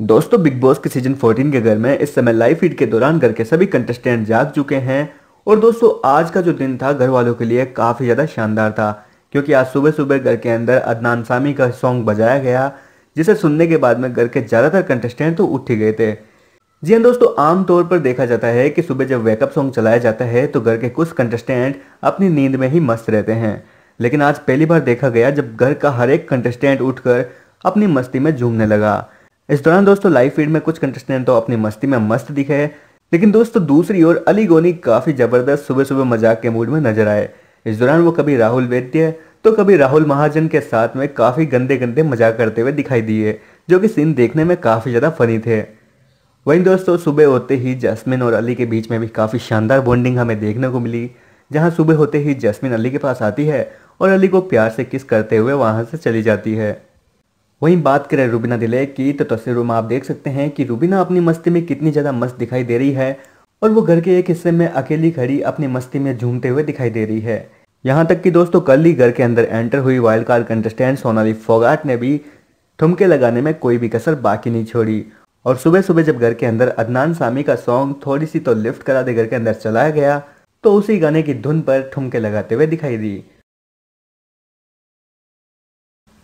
दोस्तों big boss के season 14 के घर में इस समय लाइव फीड के दौरान घर के सभी कंटेस्टेंट जाग चुके हैं और दोस्तों आज का जो दिन था घर वालों के लिए काफ़ी ज़्यादा शानदार था क्योंकि आज सुबह सुबह घर के अंदर अदनान सामी का सॉन्ग बजाया गया जिसे सुनने के बाद में घर के ज़्यादातर कंटेस्टेंट तो उठ ही गए थे जी हाँ दोस्तों आमतौर पर देखा जाता है कि सुबह जब वेकअप सॉन्ग चलाया जाता है तो घर के कुछ कंटेस्टेंट अपनी नींद में ही मस्त रहते हैं लेकिन आज पहली बार देखा गया जब घर का हर एक कंटेस्टेंट उठकर अपनी मस्ती में झूमने लगा इस दौरान दोस्तों लाइव फीड में कुछ कंटेस्टेंट तो अपनी मस्ती में मस्त दिखे हैं लेकिन दोस्तों दूसरी ओर अली गोनी काफी जबरदस्त सुबह सुबह मजाक के मूड में नजर आए इस दौरान वो कभी राहुल वैद्य तो कभी राहुल महाजन के साथ में काफी गंदे गंदे मजाक करते हुए दिखाई दिए जो कि सीन देखने में काफी ज्यादा फनी थे वहीं दोस्तों सुबह होते ही जैस्मिन और अली के बीच में भी काफी शानदार बॉन्डिंग हमें देखने को मिली जहां सुबह होते ही जैस्मिन अली के पास आती है और अली को प्यार से किस करते हुए वहां से चली जाती है वहीं बात करें रूबीना दिले की तो तस्वीरों में आप देख सकते हैं कि रूबीना अपनी मस्ती में कितनी ज़्यादा मस्त दिखाई दे रही है और वो घर के एक हिस्से में अकेली खड़ी अपनी मस्ती में झूमते हुए दिखाई दे रही है यहाँ तक कि दोस्तों कल ही घर के अंदर एंटर हुई wild card contestant Sonali Phogat ने भी ठुमके लगाने में कोई भी कसर बाकी नहीं छोड़ी और सुबह सुबह जब घर के अंदर अदनान सामी का सॉन्ग थोड़ी सी तो लिफ्ट करा दे घर के अंदर चलाया गया तो उसी गाने की धुन पर ठुमके लगाते हुए दिखाई दी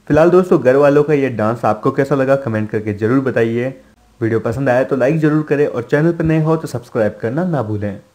फिलहाल दोस्तों घर वालों का ये डांस आपको कैसा लगा कमेंट करके जरूर बताइए वीडियो पसंद आया तो लाइक जरूर करें और चैनल पर नए हो तो सब्सक्राइब करना ना भूलें